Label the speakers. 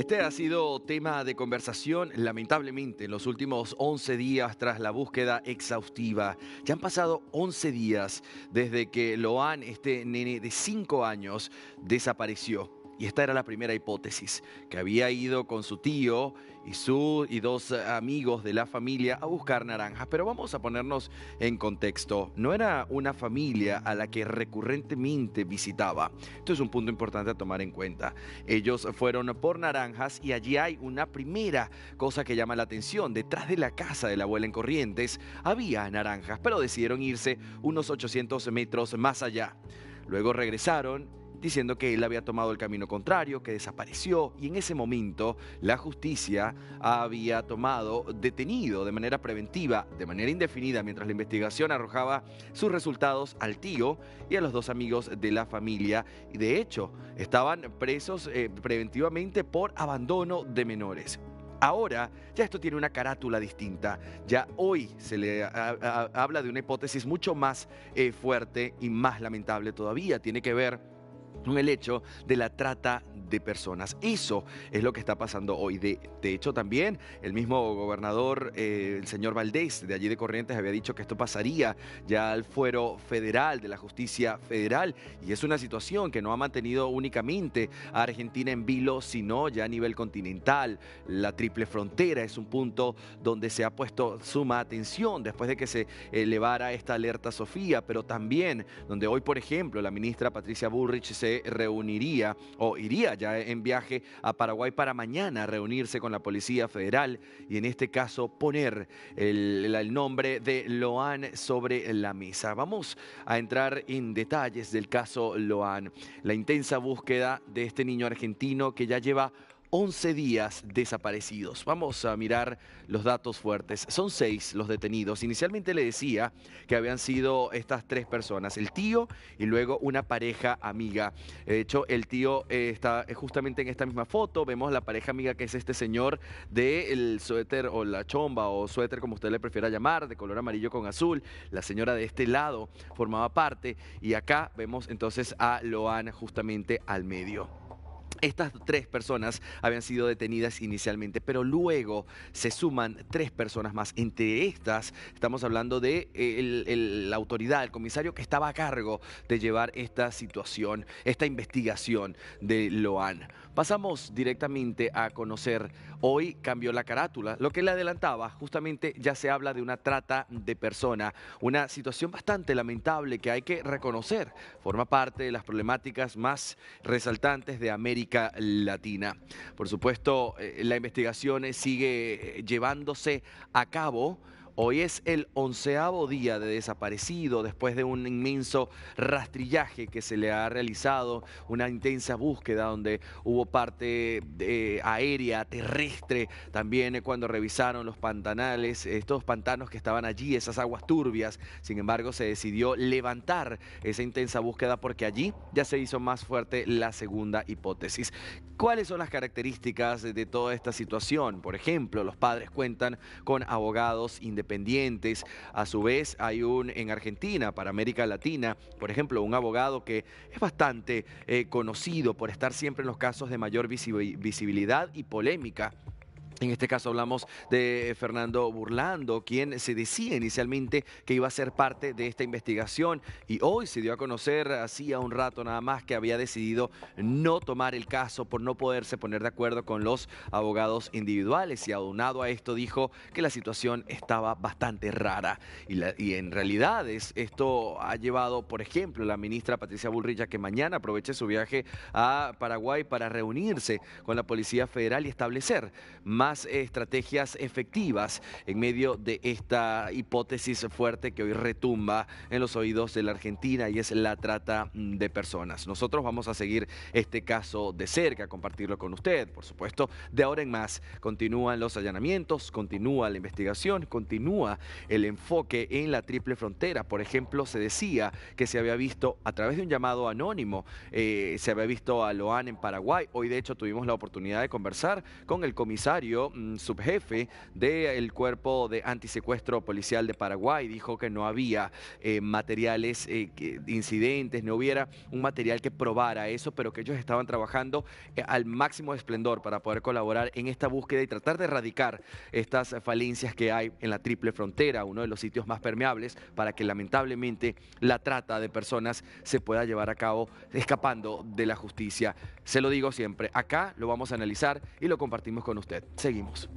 Speaker 1: Este ha sido tema de conversación, lamentablemente, en los últimos 11 días tras la búsqueda exhaustiva. Ya han pasado 11 días desde que Loan, este nene de 5 años, desapareció. Y esta era la primera hipótesis, que había ido con su tío y, su, y dos amigos de la familia a buscar naranjas. Pero vamos a ponernos en contexto. No era una familia a la que recurrentemente visitaba. Esto es un punto importante a tomar en cuenta. Ellos fueron por naranjas y allí hay una primera cosa que llama la atención. Detrás de la casa de la abuela en Corrientes había naranjas, pero decidieron irse unos 800 metros más allá. Luego regresaron diciendo que él había tomado el camino contrario, que desapareció y en ese momento la justicia había tomado detenido de manera preventiva, de manera indefinida, mientras la investigación arrojaba sus resultados al tío y a los dos amigos de la familia. Y de hecho, estaban presos eh, preventivamente por abandono de menores. Ahora ya esto tiene una carátula distinta. Ya hoy se le habla de una hipótesis mucho más eh, fuerte y más lamentable todavía. Tiene que ver el hecho de la trata de personas. Eso es lo que está pasando hoy. De, de hecho, también el mismo gobernador, eh, el señor Valdés, de allí de Corrientes, había dicho que esto pasaría ya al fuero federal, de la justicia federal, y es una situación que no ha mantenido únicamente a Argentina en vilo, sino ya a nivel continental. La triple frontera es un punto donde se ha puesto suma atención después de que se elevara esta alerta Sofía, pero también donde hoy, por ejemplo, la ministra Patricia Burrich se reuniría o iría ya en viaje a Paraguay para mañana reunirse con la Policía Federal y en este caso poner el, el nombre de Loan sobre la mesa. Vamos a entrar en detalles del caso Loan, la intensa búsqueda de este niño argentino que ya lleva 11 días desaparecidos. Vamos a mirar los datos fuertes. Son seis los detenidos. Inicialmente le decía que habían sido estas tres personas, el tío y luego una pareja amiga. De hecho, el tío eh, está justamente en esta misma foto. Vemos la pareja amiga que es este señor del suéter o la chomba o suéter, como usted le prefiera llamar, de color amarillo con azul. La señora de este lado formaba parte y acá vemos entonces a Loana justamente al medio. Estas tres personas habían sido detenidas inicialmente, pero luego se suman tres personas más. Entre estas, estamos hablando de eh, la autoridad, el comisario que estaba a cargo de llevar esta situación, esta investigación de Loan. Pasamos directamente a conocer, hoy cambió la carátula, lo que le adelantaba, justamente ya se habla de una trata de persona, una situación bastante lamentable que hay que reconocer, forma parte de las problemáticas más resaltantes de América Latina. Por supuesto, eh, la investigación eh, sigue eh, llevándose a cabo. Hoy es el onceavo día de desaparecido después de un inmenso rastrillaje que se le ha realizado, una intensa búsqueda donde hubo parte eh, aérea, terrestre, también cuando revisaron los pantanales, estos pantanos que estaban allí, esas aguas turbias. Sin embargo, se decidió levantar esa intensa búsqueda porque allí ya se hizo más fuerte la segunda hipótesis. ¿Cuáles son las características de toda esta situación? Por ejemplo, los padres cuentan con abogados independientes pendientes, A su vez, hay un en Argentina, para América Latina, por ejemplo, un abogado que es bastante eh, conocido por estar siempre en los casos de mayor visibilidad y polémica en este caso hablamos de Fernando Burlando, quien se decía inicialmente que iba a ser parte de esta investigación y hoy se dio a conocer hacía un rato nada más que había decidido no tomar el caso por no poderse poner de acuerdo con los abogados individuales y aunado a esto dijo que la situación estaba bastante rara y, en realidad esto ha llevado, por ejemplo, la ministra Patricia Bullrich que mañana aproveche su viaje a Paraguay para reunirse con la Policía Federal y establecer más estrategias efectivas en medio de esta hipótesis fuerte que hoy retumba en los oídos de la Argentina y es la trata de personas. Nosotros vamos a seguir este caso de cerca, compartirlo con usted, por supuesto. De ahora en más continúan los allanamientos, continúa la investigación, continúa el enfoque en la triple frontera. Por ejemplo, se decía que se había visto a través de un llamado anónimo, eh, se había visto a Loan en Paraguay. Hoy de hecho tuvimos la oportunidad de conversar con el comisario Mm, subjefe del cuerpo de antisecuestro policial de Paraguay, dijo que no había eh, materiales, eh, incidentes, no hubiera un material que probara eso, pero que ellos estaban trabajando eh, al máximo esplendor para poder colaborar en esta búsqueda y tratar de erradicar estas falencias que hay en la triple frontera, uno de los sitios más permeables para que lamentablemente la trata de personas se pueda llevar a cabo escapando de la justicia. Se lo digo siempre, acá lo vamos a analizar y lo compartimos con usted seguimos.